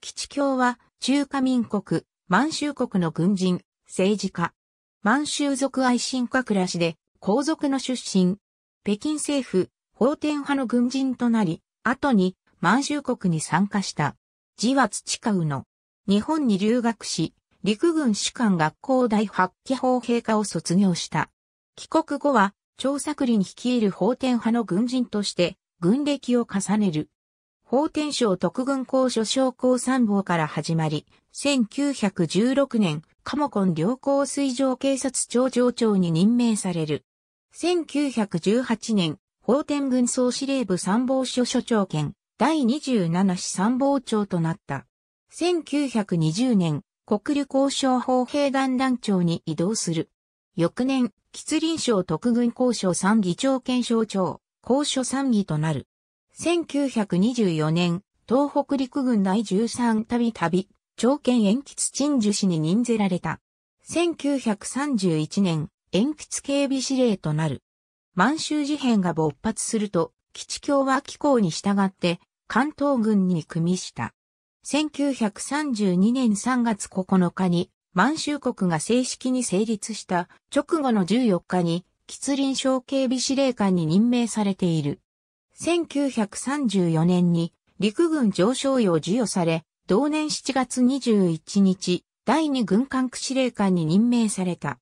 基地教は中華民国、満州国の軍人、政治家。満州族愛家暮らしで、皇族の出身。北京政府、法天派の軍人となり、後に満州国に参加した。字は土かうの。日本に留学し、陸軍士官学校大発揮法兵科を卒業した。帰国後は、張作に率いる法天派の軍人として、軍歴を重ねる。法天省特軍公所将校参謀から始まり、1916年、カモコン良好水上警察庁上長に任命される。1918年、法天軍総司令部参謀所所長兼、第27師参謀長となった。1920年、国旅交渉法兵団団長に移動する。翌年、吉林省特軍交渉参議長兼省長、交渉参議となる。1924年、東北陸軍第13旅旅、長剣鉛筆陳守氏に任ぜられた。1931年、鉛筆警備司令となる。満州事変が勃発すると、基地共和機構に従って、関東軍に組みした。1932年3月9日に、満州国が正式に成立した直後の14日に、吉林省警備司令官に任命されている。1934年に陸軍上昇用授与され、同年7月21日、第二軍管区司令官に任命された。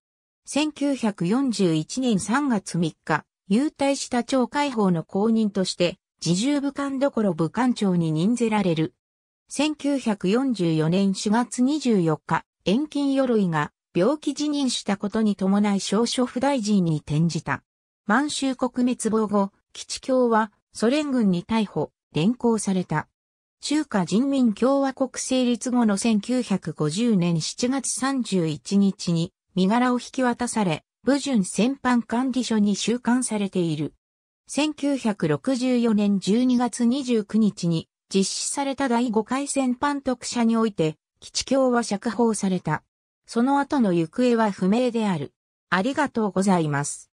1941年3月3日、優待した町解放の公認として、自重武官どころ武官長に任ぜられる。1944年4月24日、遠近鎧が病気辞任したことに伴い少々不大臣に転じた。満州国滅亡後、基地はソ連軍に逮捕、連行された。中華人民共和国成立後の1950年7月31日に身柄を引き渡され、武順戦犯管理所に収監されている。1964年12月29日に実施された第5回戦犯特赦において、基地教は釈放された。その後の行方は不明である。ありがとうございます。